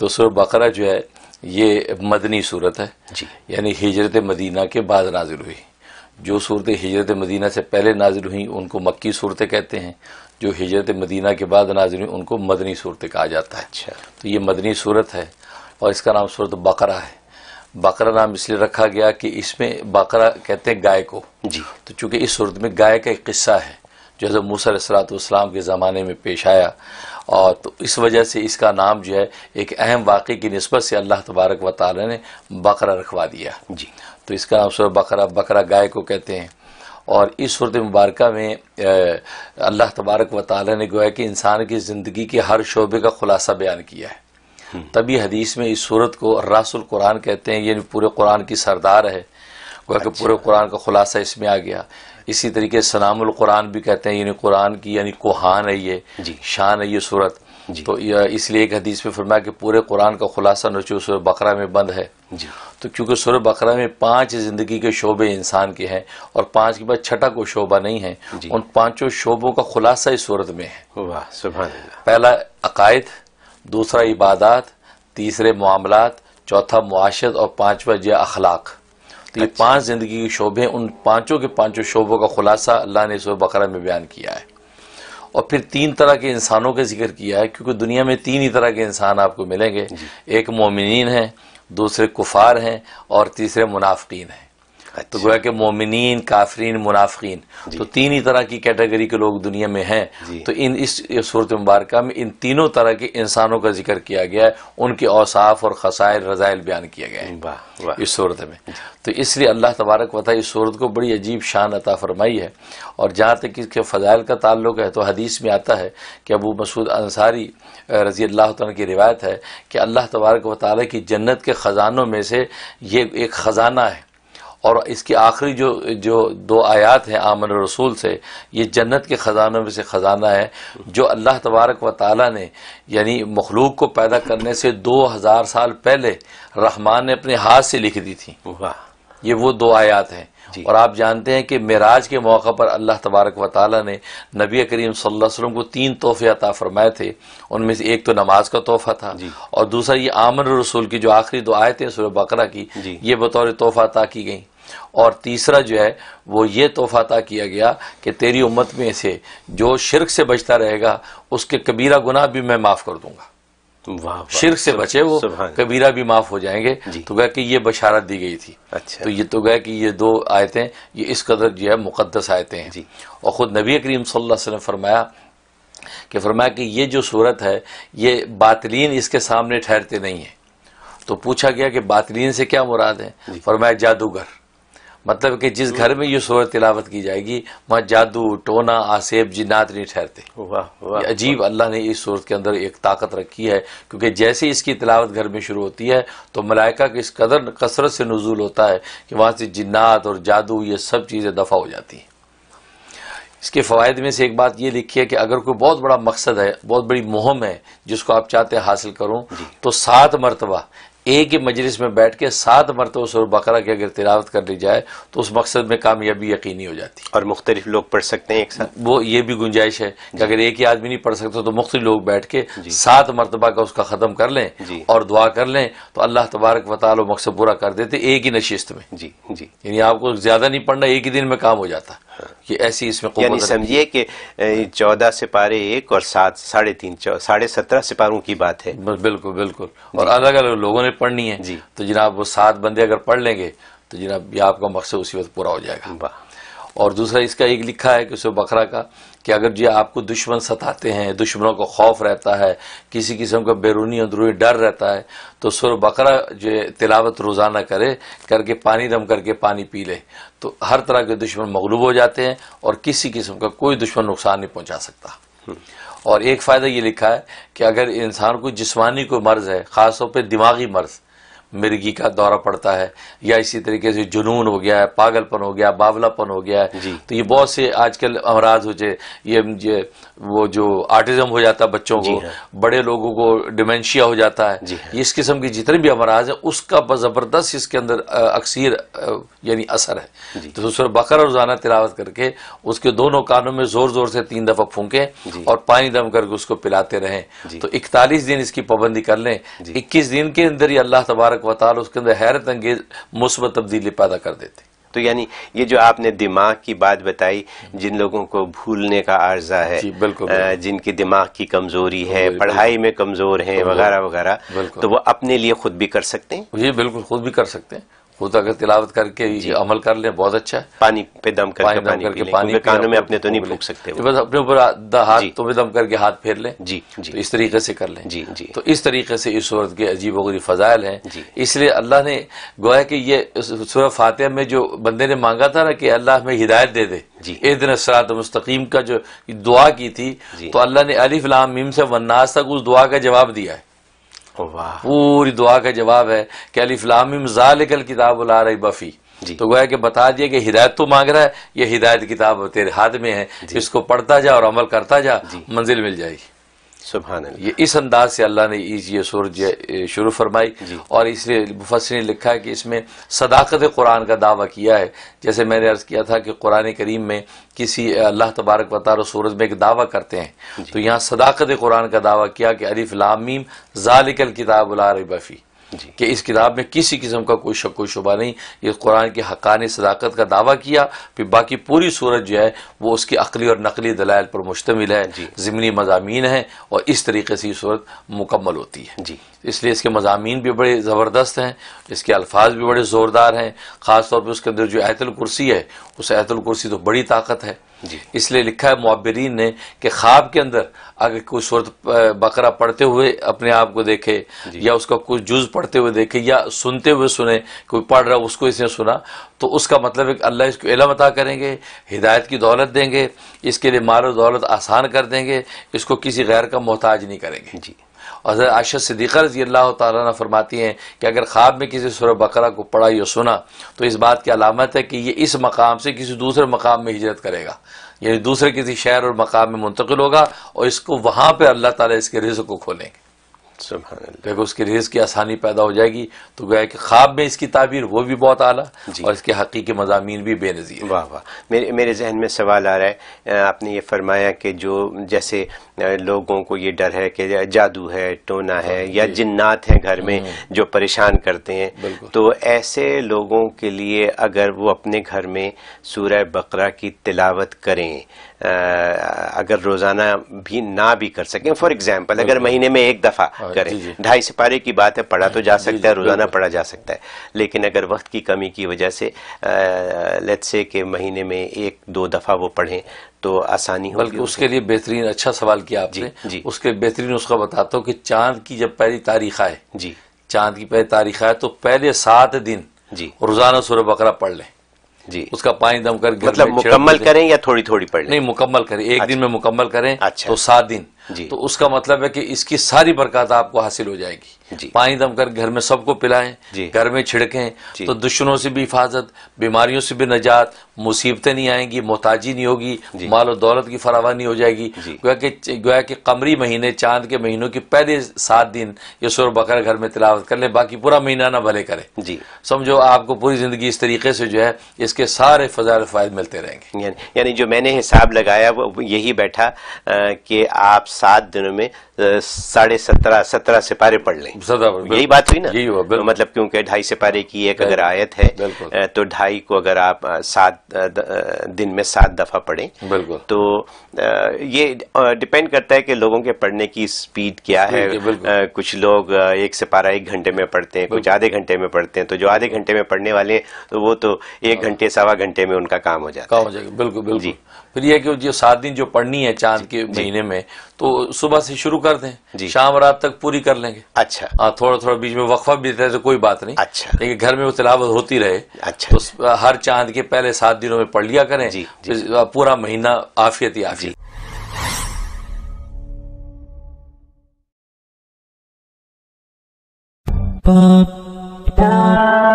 तो सुर बकरा जो है ये मदनी सूरत है यानी हिजरत मदीना के बाद नाजिल हुई जो सूरतें हिजरत मदीना से पहले नाजिल हुई उनको मक्की सूरतें कहते हैं जो हिजरत मदीना के बाद नाजिल हुई उनको मदनी सूरत कहा जाता है अच्छा तो ये मदनी सूरत है और इसका नाम सूरत बकरा है बकरा नाम इसलिए रखा गया कि इसमें बकरा कहते हैं गाय को जी तो चूंकि इस सूरत में गाय का एक किस्सा है जो हजरत मूसा सलात के ज़माने में पेश आया और तो इस वजह से इसका नाम जो है एक अहम वाक़े की नस्बत से अल्लाह तबारक व ताली ने बकरा रखवा दिया जी तो इसका नाम सुर बकरा बकरा गाय को कहते हैं और इस सूरत मुबारक में अल्लाह तबारक व ताली ने गोया कि इंसान की ज़िंदगी के हर शोबे का खुलासा बयान किया है हम्म। तभी हदीस में इस सूरत को रसुल कुरान कहते हैं ये पूरे कुरान की सरदार है गोया अच्छा। कि पूरे कुरान का खुलासा इसमें आ गया इसी तरीके सनामुल कुरान भी कहते हैं यानी कुरान की यानी कुहान है ये शान है ये सूरत तो इसलिए एक हदीस में फरमाया कि पूरे कुरान का खुलासा नचो सुर बकरा में बंद है तो क्योंकि सुर बकरा में पांच जिंदगी के शोबे इंसान के हैं और पांच के बाद छठा को शोबा नहीं है उन पांचों शोबों का खुलासा इस सूरत में है पहला अकायद दूसरा इबादत तीसरे मामला चौथा मुआशत और पांचवा जो अखलाक तो ये अच्छा। पांच जिंदगी के शोबे उन पांचों के पांचों शोबों का खुलासा अल्लाह ने इस बकरा में बयान किया है और फिर तीन तरह के इंसानों का जिक्र किया है क्योंकि दुनिया में तीन ही तरह के इंसान आपको मिलेंगे एक मोमिन हैं दूसरे कुफार हैं और तीसरे मुनाफिन हैं अच्छा। तो गोया अच्छा। के मोमिन काफरीन मुनाफिन तो तीन ही तरह की कैटेगरी के लोग दुनिया में हैं तो इन इस सूरत मुबारक में इन तीनों तरह के इंसानों का जिक्र किया गया है उनके औसाफ और खसायल रजायल बयान किया गया है इस सूरत में तो इसलिए अल्लाह तबारक वाता इस सूरत को बड़ी अजीब शान अता फरमाई है और जहाँ तक इसके फ़जाइल का ताल्लुक है तो हदीस में आता है कि अबू मसूद अंसारी रजी अल्लाह तन की रिवायत है कि अल्लाह तबारक वाली की जन्नत के ख़जानों में से ये एक ख़जाना है और इसकी आखिरी जो जो दो आयात हैं आमन रसूल से ये जन्नत के ख़जानों में से ख़जाना है जो अल्लाह तबारक व ताली ने यानी मखलूक को पैदा करने से दो हज़ार साल पहले रहमान ने अपने हाथ से लिख दी थी ये वो दो आयात हैं और आप जानते हैं कि मराज के मौका पर अल्लाह तबारक व ताली ने नबी करीम वसल्लम को तीन तोहफे अता फरमाए थे उनमें से एक तो नमाज का तोहफा था और दूसरा ये आमन रसूल की जो आखिरी दो आयतें सुर बकरा की ये बतौर तोहफा अता की गई और तीसरा जो है वो ये तोहफा अता किया गया कि तेरी उम्मत में से जो शिरक से बचता रहेगा उसके कबीरा गुनाह भी मैं माफ़ कर दूंगा तो शिरक से बचे वो कबीरा भी माफ हो जाएंगे तो गए कि ये बशारत दी गई थी अच्छा तो ये तो गए कि ये दो आयतें ये इस कदर जो है मुकदस आयतें हैं और ख़ुद नबी करीम सल्लल्लाहु अलैहि फरमाया कि फरमाया कि ये जो सूरत है ये बातलीन इसके सामने ठहरते नहीं है तो पूछा गया कि बातलीन से क्या मुराद है फरमाया जादूगर मतलब कि जिस घर में ये सूरत तिलावत की जाएगी वहाँ जादू टोना आसेब जिन्नात नहीं ठहरते अजीब अल्लाह ने इस सूरत के अंदर एक ताकत रखी है क्योंकि जैसे इसकी तिलावत घर में शुरू होती है तो मलाइका की इस कदर कसरत से नजूल होता है कि वहाँ से जिन्नात और जादू ये सब चीज़ें दफ़ा हो जाती हैं इसके फ़वाद में से एक बात ये लिखी है कि अगर कोई बहुत बड़ा मकसद है बहुत बड़ी मुहम है जिसको आप चाहते हैं हासिल करूँ तो सात मरतबा एक ही मजलिस में बैठ के सात मरतब सुर बकरा की अगर तिलावत कर ली जाए तो उस मकसद में कामयाबी यकीनी हो जाती है और मुख्तलिफ लोग पढ़ सकते हैं एक साथ वो ये भी गुंजाइश है कि अगर एक ही आदमी नहीं पढ़ सकता तो मुख्तलिफ लोग बैठ के सात मरतबा का उसका ख़त्म कर लें और दुआ कर लें तो अल्लाह तबारक वाल मकसद पूरा कर देते एक ही नशिस्त में जी जी यानी आपको ज़्यादा नहीं पढ़ना एक ही दिन में काम हो जाता ये ऐसी इसमें यानी समझिए कि चौदह सिपारे एक और सात साढ़े तीन साढ़े सत्रह सिपारों की बात है बिल्कुल बिल्कुल और अलग अलग लोगों ने पढ़नी है जी तो जनाब वो सात बंदे अगर पढ़ लेंगे तो जनाब ये आपका मकसद उसी वक्त पूरा हो जाएगा और दूसरा इसका एक लिखा है कि उसमें बकरा का कि अगर जी आपको दुश्मन सताते हैं दुश्मनों का खौफ रहता है किसी किस्म का बैरूनी अंदरूनी डर रहता है तो सुर बकरा जो तिलावत रोज़ाना करे करके पानी दम करके पानी पी ले तो हर तरह के दुश्मन मगलूब हो जाते हैं और किसी किस्म का कोई दुश्मन नुकसान नहीं पहुँचा सकता और एक फ़ायदा ये लिखा है कि अगर इंसान को जिस्मानी कोई मर्ज़ है ख़ासतौर पर दिमागी मर्ज़ मिर्गी का दौरा पड़ता है या इसी तरीके से जुनून हो गया है पागलपन हो गया बावलापन हो गया है तो ये बहुत से आजकल अमराज हो जाए ये, वो जो आर्टिज्म हो जाता है बच्चों को हाँ। बड़े लोगों को डिमेंशिया हो जाता है हाँ। इस किस्म के जितने भी अमराज है उसका ज़बरदस्त इसके अंदर अक्सर यानी असर है तो सुर बकर रोज़ाना तिलावत करके उसके दोनों कानों में ज़ोर ज़ोर से तीन दफ़ा फूके और पानी दम करके उसको पिलाते रहें तो इकतालीस दिन इसकी पाबंदी कर लें इक्कीस दिन के अंदर ही अल्लाह तबारक तबारक वाल उसके अंदर हैरत अंगेज मुस्बत तब्दीली पैदा कर देते तो यानी ये जो आपने दिमाग की बात बताई जिन लोगों को भूलने का आर्जा है जी, बिल्कुल आ, जिनकी दिमाग की कमजोरी है पढ़ाई में कमजोर है वगैरह वगैरह तो वो अपने लिए खुद भी कर सकते हैं जी बिल्कुल खुद भी कर सकते हैं होता अगर तिलावत करके अमल कर लें बहुत अच्छा है पानी पे दम करके पानी, पानी, करके, पानी कानों में अपने तो नहीं भूख सकते तो बस अपने ऊपर हाथ तो दम करके हाथ फेर लें जी जी तो इस तरीके से कर लें जी जी तो इस तरीके से इस सूरत के अजीब वगरीब फजायल हैं इसलिए अल्लाह ने गोया कि ये सूरह फातह में जो बंदे ने मांगा था ना कि अल्लाह हमें हिदायत दे दे जी दिन मुस्तकीम का जो दुआ की थी तो अल्लाह ने अलीफ लाम मीम से वन्नास तक उस दुआ का जवाब दिया है पूरी दुआ का जवाब है कि अलीफलामिम जालिकल किताब बुला रही बफ़ी तो गोया कि बता दिया कि हिदायत तो मांग रहा है ये हिदायत किताब तेरे हाथ में है इसको पढ़ता जा और अमल करता जा मंजिल मिल जाएगी ये इस अंदाज से अल्लाह ने ये सूरज शुरू फरमाई और इसलिए मुफसर ने लिखा है कि इसमें सदाकत कुरान का दावा किया है जैसे मैंने अर्ज़ किया था कि कुरान करीम में किसी अल्लाह तबारक वाल सूरज में एक दावा करते हैं तो यहाँ सदाकत कुरान का दावा किया कि अरिफ लामीम जालिकल बफी कि इस किताब में किसी किस्म का कोई शक कोई शुबा नहीं ये कुरान के हकान सदाकत का दावा किया फिर बाकी पूरी सूरत जो है वो उसकी अकली और नकली दलाल पर मुश्तमिल है जिमनी मजामी है और इस तरीके से ये सूरत मुकम्मल होती है जी इसलिए इसके मजामी भी बड़े ज़बरदस्त हैं इसके अल्फाज भी बड़े ज़ोरदार हैं ख़ासतौर पर उसके अंदर जो ऐतल कुर्सी है उस ऐतल कुर्सी तो बड़ी ताकत है इसलिए लिखा है मुआबरीन ने कि ख्वाब के अंदर अगर कोई सूरत बकरा पढ़ते हुए अपने आप को देखे या उसका कोई जुज पढ़ते हुए देखे या सुनते हुए सुने कोई पढ़ रहा उसको इसने सुना तो उसका मतलब है कि अल्लाह इसको इलम अता करेंगे हिदायत की दौलत देंगे इसके लिए मारो दौलत आसान कर देंगे इसको किसी गैर का मोहताज नहीं करेंगे जी हजरत से सदीक़ा रजी अल्लाह तारा फरमाती हैं कि अगर ख्वाब में किसी सुर बकरा को पढ़ा या सुना तो इस बात की अलामत है कि ये इस मकाम से किसी दूसरे मकाम में हिजरत करेगा यानी दूसरे किसी शहर और मकाम में मुंतकिल होगा और इसको वहाँ पर अल्लाह ताली इसके रिज को खोलेंगे अगर उसके रेज की आसानी पैदा हो जाएगी तो गया कि ख्वाब में इसकी ताबीर वो भी बहुत आला और इसके हकीकी मजामी भी बेनज़ीर वाह वाह मेरे मेरे जहन में सवाल आ रहा है आपने ये फरमाया कि जो जैसे लोगों को ये डर है कि जादू है टोना है हाँ, या जिन्नात है घर में हाँ। जो परेशान करते हैं तो ऐसे लोगों के लिए अगर वो अपने घर में सूरह बकरा की तिलावत करें अगर रोजाना भी ना भी कर सकें फॉर एग्जाम्पल अगर महीने में एक दफा हाँ, करें ढाई सिपारे की बात है पढ़ा तो जा सकता है रोजाना पढ़ा जा सकता है लेकिन अगर वक्त की कमी की वजह से लेट्स से कि महीने में एक दो दफा वो पढ़ें तो आसानी बल्कि उसके लिए बेहतरीन अच्छा सवाल किया आपने जी, जी। उसके बेहतरीन उसका बताता हूँ कि चांद की जब पहली तारीख आए जी चांद की पहली तारीख आए तो पहले सात दिन जी रोजाना सूर्य बकरा पढ़ लें जी उसका पानी दम कर मतलब मुकम्मल करें या थोड़ी थोड़ी पढ़ नहीं मुकम्मल करें एक अच्छा। दिन में मुकम्मल करें अच्छा। तो सात दिन तो उसका मतलब है कि इसकी सारी बरकत आपको हासिल हो जाएगी पानी दम कर घर में सबको पिलाएं घर में छिड़कें तो दुश्मनों से भी हिफाजत बीमारियों से भी नजात मुसीबतें नहीं आएंगी मोहताजी नहीं होगी माल और दौलत की फरावानी हो जाएगी गोया के गोया कमरी महीने चांद के महीनों के पहले सात दिन ये सुर बकर घर में तिलावत कर ले बाकी पूरा महीना ना भले करें जी समझो आपको पूरी ज़िंदगी इस तरीके से जो है इसके सारे फजार फायद मिलते रहेंगे यानी जो मैंने हिसाब लगाया वो यही बैठा कि आप सात दिनों में साढ़े सत्रह सत्रह सिपारे पढ़ लें यही बात हुई ना यही हुआ तो मतलब क्योंकि ढाई सिपारे की एक अगर आयत है तो ढाई को अगर आप सात दिन में सात दफा पढ़ें तो ये डिपेंड करता है कि लोगों के पढ़ने की स्पीड क्या है कुछ लोग एक सिपारा एक घंटे में पढ़ते हैं कुछ आधे घंटे में पढ़ते हैं तो जो आधे घंटे में पढ़ने वाले हैं तो वो तो एक हाँ। घंटे सवा घंटे में उनका काम हो जाता है बिल्कुल बिल्कुल जी फिर यह कि जो सात दिन जो पढ़नी है चांद के महीने में तो सुबह से शुरू कर दें शाम रात तक पूरी कर लेंगे अच्छा आ, हाँ, थोड़ा थोड़ा बीच में वक्फा भी देते हैं तो कोई बात नहीं अच्छा लेकिन घर में वो तिलावत होती रहे अच्छा तो हर चांद के पहले सात दिनों में पढ़ लिया करें जी, जी। पूरा महीना आफियत ही आफियत